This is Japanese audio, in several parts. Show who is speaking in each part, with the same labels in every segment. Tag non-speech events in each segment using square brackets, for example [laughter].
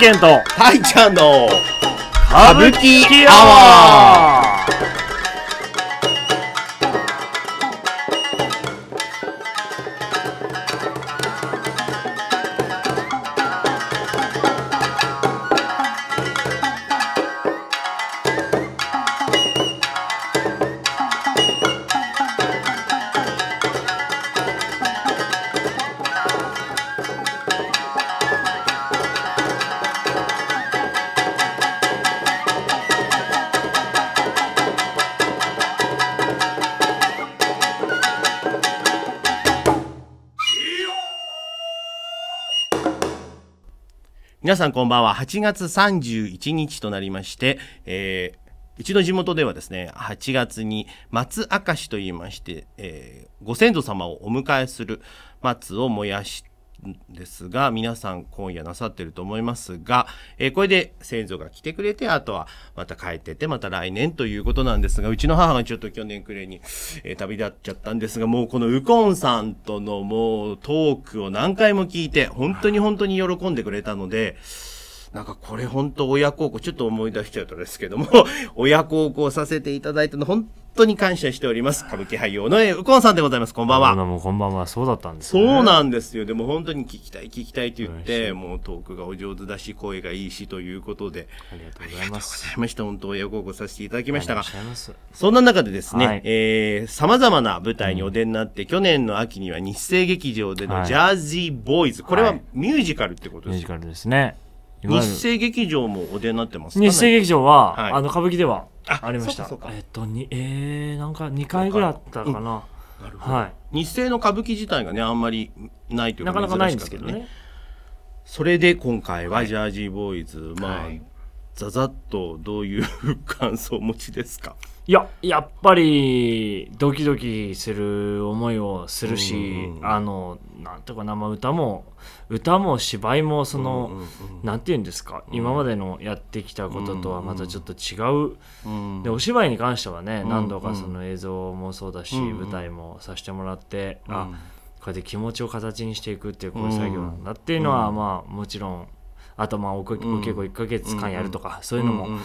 Speaker 1: 健とたいちゃんの歌舞伎アワー
Speaker 2: 皆さんこんばんは。8月31日となりまして、えー、うちの地元ではですね、8月に松明と言いまして、えー、ご先祖様をお迎えする松を燃やして、ですが、皆さん今夜なさってると思いますが、えー、これで先祖が来てくれて、あとはまた帰ってて、また来年ということなんですが、うちの母がちょっと去年暮れに、えー、旅立っちゃったんですが、もうこのウコンさんとのもうトークを何回も聞いて、本当に本当に喜んでくれたので、なんかこれほんと親孝行、ちょっと思い出しちゃうとですけども、[laughs] 親孝行させていただいたの、本当に感謝しております。歌舞伎俳優の右近さんでござ
Speaker 1: います。こんばんは。もこんばんは。そうだったんです、ね、そうな
Speaker 2: んですよ。でも本当に聞きたい、聞きたいと言って、もうトークがお上手だし、声がいいしということで。ありがとうございます。ありがとうございました。本当、親孝行させていただきましたが。そんな中でですね、はい、えー、様々な舞台にお出になって、うん、去年の秋には日生劇場でのジャージーボーイズ。はい、これはミュージカルって
Speaker 1: ことですか、はい、ミュージカルですね。日生劇場もお出になってますか日生劇場は、はい、あの、歌舞伎では、ありましたえっとにえー、なんか2回ぐらいあったかな、うん、なるほど、は
Speaker 2: い、日生の歌舞伎自体がねあんまりないというか、ね、なかなかないんですけどねそれで今回はジャージーボーイズ、はい、まあ、はい、ざざっとどういう [laughs] 感想をお持ちですか
Speaker 1: いややっぱりドキドキする思いをするし、うんうん、あのなんていうかな、まあ、歌も歌も芝居もその、うんうんうん、なんていうんですか、うん、今までのやってきたこととはまたちょっと違う、うんうん、でお芝居に関してはね、うんうん、何度かその映像もそうだし、うんうん、舞台もさせてもらって、うん、あこうやって気持ちを形にしていくっていうこういう作業なんだっていうのは、まあもちろんあとまあお稽古1ヶ月間やるとか、そういうのも。うんうんうん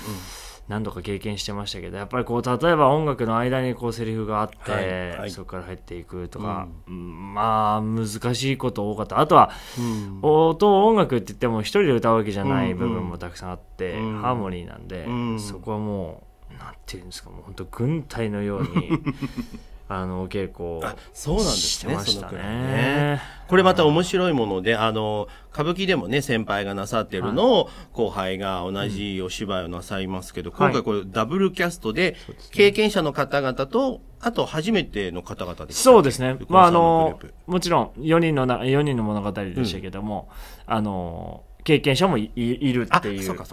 Speaker 1: 何度か経験してましたけどやっぱりこう例えば音楽の間にこうセリフがあって、はいはい、そこから入っていくとか、うん、まあ難しいこと多かったあとは、うん、音音楽って言っても一人で歌うわけじゃない部分もたくさんあって、うんうん、ハーモニーなんで、うん、そこはもうなんていうんですかもう本当軍隊のように [laughs] あのお稽古
Speaker 2: そうなんですね、ねね、これまた面白いものであの歌舞伎でもね先輩がなさってるのを、はい、後輩が同じお芝居をなさいますけど、うん、今回これダブルキャストで、はい、経験者の方々とあと初めての方々です
Speaker 1: そうですねまああのもちろん4人のな4人の物語でしたけども、うん、あの経験者もいいるっていう。うう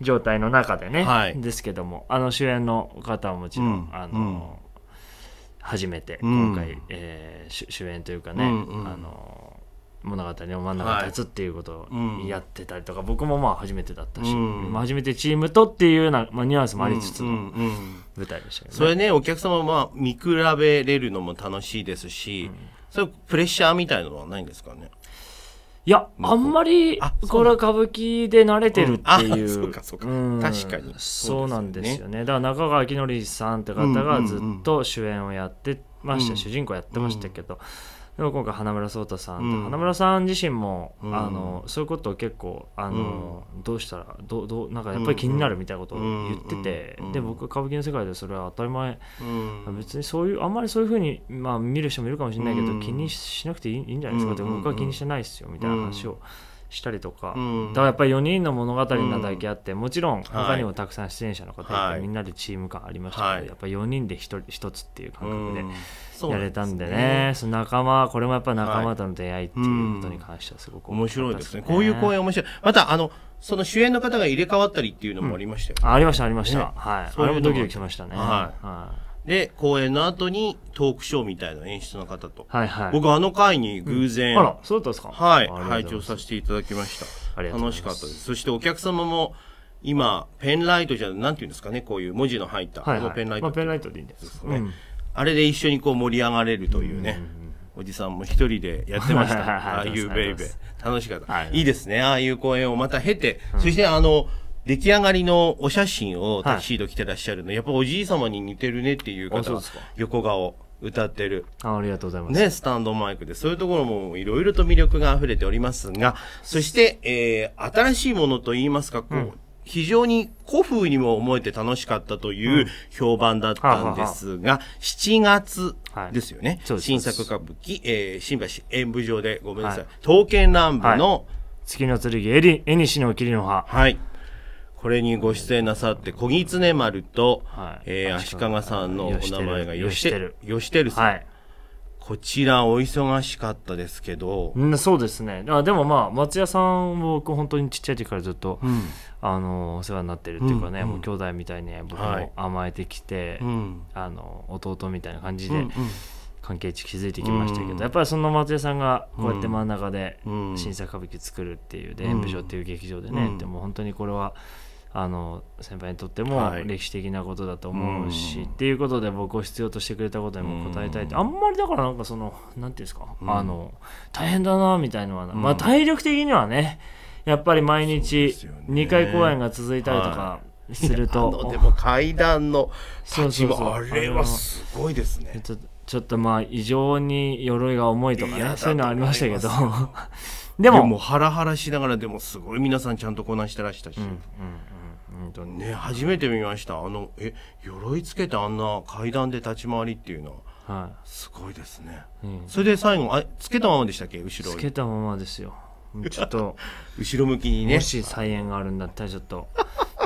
Speaker 1: 状態の中でね、はい、ですけどもあの主演の方はもちろん、うん、あの、初めて今回、うん、えー、主演というかね、うんうん、あの物語の真ん中に立つっていうことをやってたりとか、はい僕もまあ初めてだったし、うんまあ、初めてチームとっていうような、まあ、ニュアンスもありつつの舞台でしたけど、ねうん、それ
Speaker 2: ねお客様まあ見比べれるのも楽しいですし、それプレッシャーみたいのはないんですかね
Speaker 1: いや、あんまり、これは歌舞伎で慣れてるっていう。そうか、そうか。確かに。そうなんですよね。だから中川きのさんって方がずっと主演をやってました、主人公やってましたけど。今回花村聡太さん、うん、花村さん自身も、うん、あのそういうことを結構あの、うん、どうしたらどどなんかやっぱり気になるみたいなことを言ってて、で僕歌舞伎の世界でそれは当たり前、別にそういうあんまりそういうふうに、まあ、見る人もいるかもしれないけど、気にしなくていいんじゃないですかって、僕は気にしてないですよみたいな話を。したりとか、うん、だからやっぱり4人の物語なだけあって、うん、もちろん他にもたくさん出演者の方、みんなでチーム感ありましたけど、はい、やっぱり4人で 1, 1つっていう感覚でやれたんでねうん、その仲間これもやっぱ仲間との出会いっていうことに関してはすごく、ねはい、面白いですねこういう公演面
Speaker 2: 白いまたあのその主演の方が入れ替わったりっていうのもありましたよ
Speaker 1: ね、ありましたありました、ね、はいあれもドキドキしましたねは
Speaker 2: いで、公演の後にトークショーみたいな演出の方と。はいはい。僕あの回に偶然。うん、あら、そうだったんですかはい。拝聴させていただきました。楽しかったです。そしてお客様も、今、ペンライトじゃ、なんていうんですかね、こういう文字の入った、はいはい、ペンライト、まあ。ペンライトでいいんですね、うん、あれで一緒にこう盛り上がれるというね。うおじさんも一人でやってました。ああいうベイベー。楽しかった。はい、いいですね。ああいう公演をまた経て、そしてあの、出来上がりのお写真をタキシード着てらっしゃるの、はい、やっぱおじい様に似てるねっていう方横顔歌ってるありがとうございますねスタンドマイクでそういうところもいろいろと魅力が溢れておりますがそして、えー、新しいものといいますかこう、うん非常に古風にも思えて楽しかったという評判だったんですが、7月ですよね。新作歌舞伎、えー、新橋演舞場でごめんなさい。刀剣乱舞の、月の剣、えり、えにしのきりの葉。はい。これにご出演なさって、小木つね丸と、はいえー、足利さんのお名前がよしてる、よしてるさん。はい
Speaker 1: こちらお忙しかったですけど。うん、そうですね。あでもまあ、松屋さん僕本当にちっちゃい時からずっと、うん、あの、お世話になってるっていうかね、うん、もう兄弟みたいに僕も甘えてきて、はい、あの、弟みたいな感じで、うんうん関係値築いてきましたけど、うん、やっぱりその松江さんがこうやって真ん中で新作歌舞伎作るっていうで演舞場っていう劇場でね、うん、でも本当にこれはあの先輩にとっても歴史的なことだと思うし、はい、っていうことで僕を必要としてくれたことにも応えたいって、あんまりだからなんかその何ていうんですか、うん、あの大変だなみたいのは、うん、まあ体力的にはねやっぱり毎日2回公演が続いたりとか。すると、ねはい、でも階段の立ちはあれはすごいですねちょっとまあ異常に鎧が重いとかねそういうのありましたけど [laughs] でもハラハラしながら
Speaker 2: でもすごい皆さんちゃんとこなしてらしたし、うんうんうんとね、初めて見ましたあのえ鎧つけてあんな階段で立ち回りっていうのは、はい、すごいですね、
Speaker 1: うん、それで最後あつけたままでしたっけ後ろつけたままですよちょっと [laughs] 後ろ向きにねもし再演があるんだったらちょっと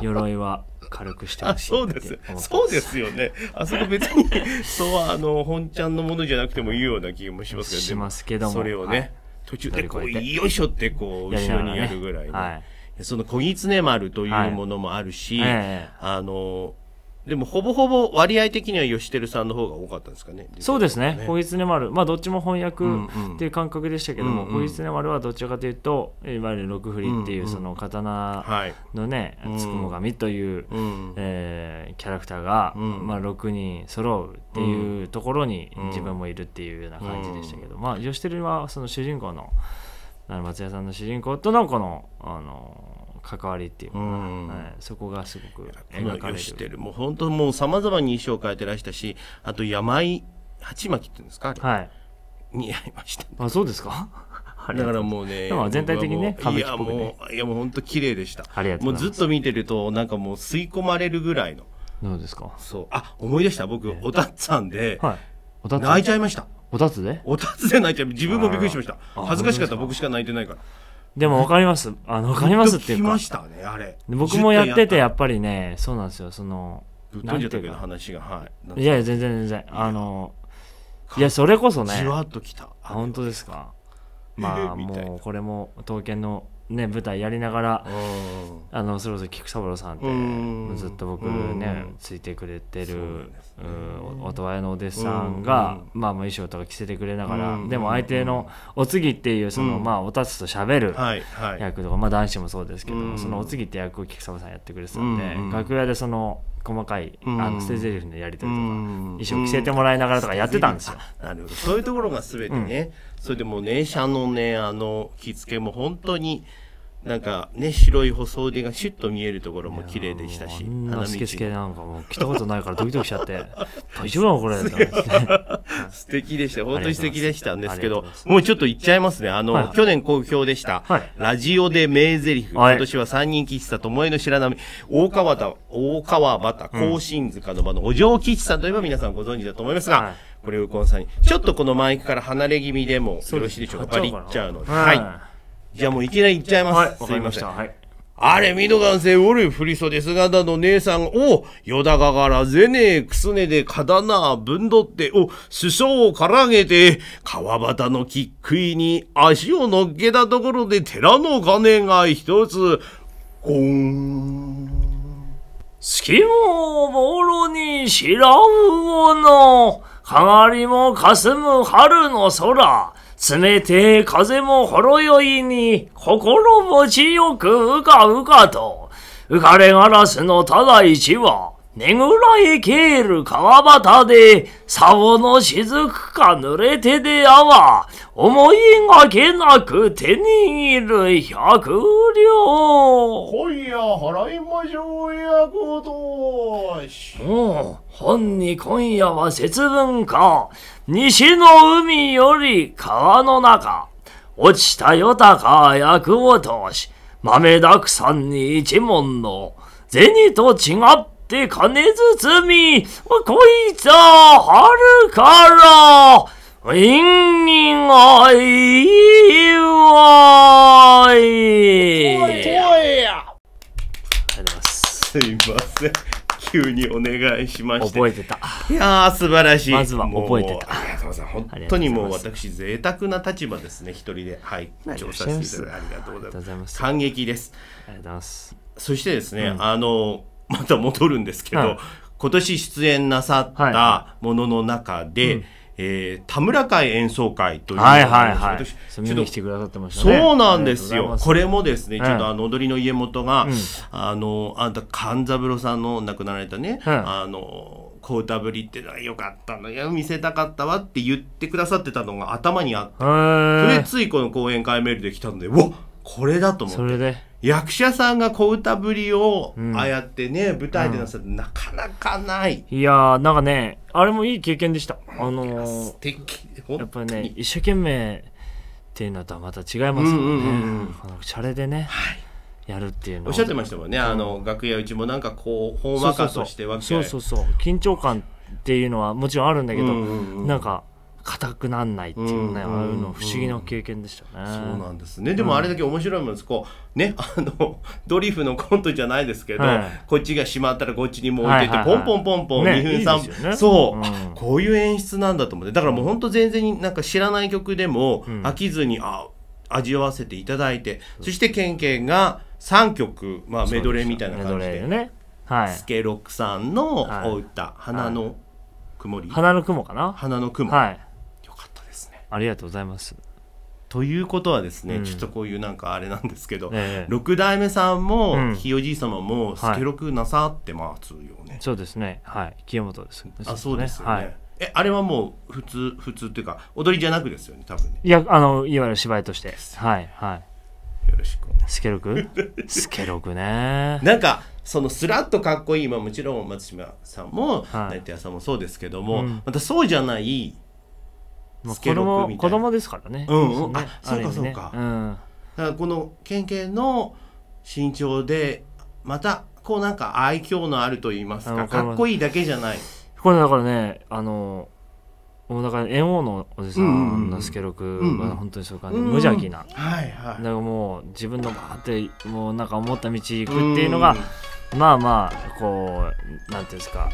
Speaker 1: 鎧は軽くしてほしいそうです。そうで
Speaker 2: すよね。あそこ別に、[laughs] そうは、あの、本ちゃんのものじゃなくてもいいような気もしますけど、しますけども。それをね、はい、途中でこう、よいしょってこう、後ろにやるぐらいね。はいその小狐丸というものもあるし、はいえー、あの、でもほぼほぼ割合的には吉輝さんの方が多かったんですかね。
Speaker 1: そうですね。小狐丸。まあどっちも翻訳っていう感覚でしたけども、ううん、小狐丸はどちらかというと、いわゆる六振りっていうその刀のね、つくも神という、うん、えー、キャラクターが、うん、まあ6人揃うっていうところに自分もいるっていうような感じでしたけど、うん、まあ吉輝はその主人公の、あの松也さんの主人公とのこのあの関わりっていうか、うんはい、そこがすごく描かれてるも
Speaker 2: う本当もうさまざまに衣装を変えてらしたしあと山井鉢巻きっていうんですかはい
Speaker 1: 似合いました、ね、あそうですかだからもうね、全体的にね、いやも
Speaker 2: う、いやもう本当綺麗でした。もうずっと見てると、なんかもう吸い込まれるぐらいの。どうですかそう。あ、思い出した。僕、おたっさんで、はい。泣いちゃいました。おた
Speaker 1: つでおたつで泣いて自分もびっくりしました恥ずかしかった
Speaker 2: 僕しか泣いてないからでも分かりますあの分かりますっていうかね、僕もやってて
Speaker 1: やっぱりねそうなんですよそのぶっ飛んじゃったけ
Speaker 2: ど話がはいいやいや全
Speaker 1: 然全然あのいやそれこそねじわっときた本当ですか
Speaker 2: まあ [laughs] も
Speaker 1: うこれも刀剣のね、舞台やりながら、あのそれこそ菊三郎さんってずっと僕ね、ついてくれてる音羽屋のお弟子さんが、まあ、まあ衣装とか着せてくれながら、でも相手のお次っていうその、まあ、お立つとしゃべる役とか、まあ、男子もそうですけど、そのお次って役を菊三郎さんやってくれてたんで、楽屋でその細かい、あの捨て台詞のやり取りとか、衣装着せてもらいながらとかやってたんですよ。なるほど。そういうと
Speaker 2: ころが全てね。それでもね、社のね、あの、着付けも本当に、なんかね白い細腕がシュッと見えるところも綺麗でしたし花道スケスケなんかもう来たことないからドキドキしちゃって大丈夫なのこれ [laughs] 素敵でした本当に素敵でしたんですけどもうちょっと行っちゃいますねあの、はい、去年好評でした、はい、ラジオで名台詞今年は三人喫茶巴の白波大川田大川端甲新塚の場のお嬢喫茶といえば皆さんご存知だと思いますが、はいこれ右近さんにちょっとこのマイクから離れ気味でもよろしいでしょうかバリっちゃうのではいじゃあもういきなり行っちゃいます。はい、わかりました。はい。あれ、ミドガンセウォルフリソデスガダの姉さんを、ヨダガガラゼネクスネで刀ぶんどって、お、首相をからげて、川端のきっくいに足を乗っけたところで寺の鐘が
Speaker 1: 一つ、ゴン。月もぼろにうもの、かがりもかすむ春の空。冷てえ風もほろ酔いに、心持ちよくうかうかと、浮かれガラスのただ一羽、ねぐらえける川端で、竿のしずくか濡れてであわ、思いがけなく手に入る百両。
Speaker 2: 今夜払いましょうやごと
Speaker 1: し。うん、本に今夜は節分か。西の海より川の中、落ちたたか役を通し、豆だくさんに一文の、銭と違っして金包み、こいつは春から、にがいわい。
Speaker 2: いいありがとうございます。すいません。急にお願いしまして覚えてたいやー素晴らしいまずは覚えてたありがとうございます本当にもう私贅沢な立場ですね一人ではい調査していただありがとうございます感激ですありが
Speaker 1: とうございます
Speaker 2: そしてですね、うん、あのまた戻るんですけど、はい、今年出演なさったものの中で、はいうんえー、田村会演奏会というはいはいはい、ちょっと、ね、そうなんですよこれもですね、ちょっとあの踊りの家元が、うん、あのあんた勘三郎さんの亡くなられたね、はい、あのこうたぶりってのはよかったのよ見せたかったわって言ってくださってたのが頭にあってそれついこの講演会メールで来たんでうわこれだと思ってそれで役者さんが小歌ぶりを、ああやってね、うん、舞台でなさって、なかな
Speaker 1: かない。いやー、なんかね、あれもいい経験でした。あのー、素敵。やっぱね、一生懸命っていうのとはまた違いますもんね。うんシャレでね。はいやるっていうおっしゃってましたもんね、あの、
Speaker 2: 楽屋うちもなんかこうほんわかとしてわけそうそう
Speaker 1: そう緊張感っていうのはもちろんあるんだけど、うんうんうん、なんか硬くなんないっていうね、うんうん、ああいうの不思議な経験でしたね、そうなんですねでもあれだ
Speaker 2: け面白いもんですこうねあのドリフのコントじゃないですけど、はい、こっちがしまったらこっちにも置いてて、はいはいはい、ポンポンポンポン2分3分、ねそう、うん、こういう演出なんだと思ってだからもう本当全然なんか知らない曲でも飽きずに、うん、あ味わわせていただいて、そしてケンケンが3曲、まあ、メドレーみたいな感じでで、ねはい、スケロックさんのお歌「はい、花の曇り」花の雲かな花の雲、はいありがとうございます。ということはですね、うん、ちょっとこういうなんかあれなんですけど、え6代目さんも、ひいおじい様もスケロクなさってますよね、はい、そうです
Speaker 1: ねはい清本です、ね、あそうですよね、はい、
Speaker 2: えあれはもう普通普通っていうか踊りじゃなくですよね多分
Speaker 1: ねいやあのいわゆる芝居としてはいはいよろしくスケロクスケロクね
Speaker 2: [laughs] なんかそのスラッとかっこいい、まあ、もちろん松島さんも成田、はい、さんもそうですけども、うん、またそうじゃない子供子供ですからね。うん、うん、あ、そうかそうか。うん。だからこのケンケンの身長でまたこうなんか愛嬌のあると言いますか、かっこいいだけじゃない。
Speaker 1: これだからね、あの。もうだから猿翁のおじさんの助六は本当にそうかね、無邪気な、はいはい、だからもう自分のバーってもうなんか思った道行くっていうのが、まあまあこうなんていうんですか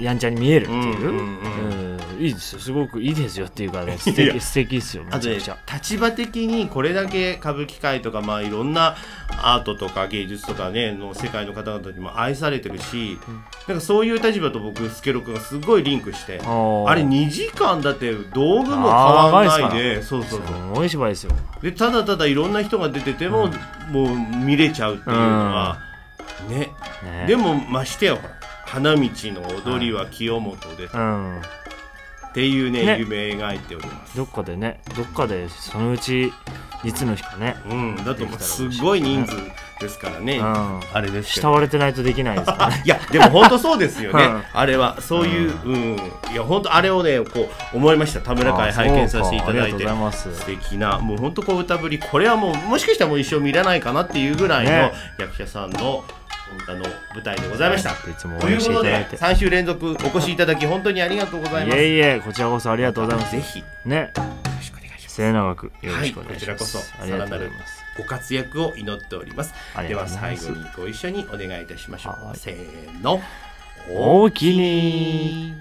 Speaker 1: やんちゃに見えるっていう、んいいですよすごくいいですよっていうかね素敵素敵ですよめちゃくちゃ
Speaker 2: 立場的にこれだけ歌舞伎界とかまあいろんなアートとか芸術とかねの世界の方々にも愛されてるし、うん、なんかそういう立場と僕助六がすごいリンクしてあれ2時間だって道具も変わらないでそうそうそうすごい芝居ですよでただただいろんな人が出てても、もう見れちゃうっていうのは、ねねでもましてやほら花道の踊りは清本で、うんっていうねね夢描いておりま
Speaker 1: すどっかでねどっかでそのうちいつの日かねうんだとすごい人数ですからね、うん、あれです慕われてないとできないですから、ね、[laughs] いやでも本当そうですよね、うん、
Speaker 2: あれはそういう、うん、うん、いや本当あれをねこう思いました田村会拝見させていただいて素敵なもう本当こう歌ぶりこれはもうもしかしたらもう一生見れないかなっ
Speaker 1: ていうぐらいの
Speaker 2: 役者さんの、ね本歌の舞台でございました。いつもということで、3週連続お越しいただき、本当にありがとうございます。いえ
Speaker 1: いえ、こちらこそありがとうございます。ぜひ、ね、よろしくお願いします。末永くよろしくお願いします。はい、こちらこそ、さらなる
Speaker 2: ご活躍を祈っております。では、最後にご一緒にお願いいたしましょう。せーの、お
Speaker 1: おきに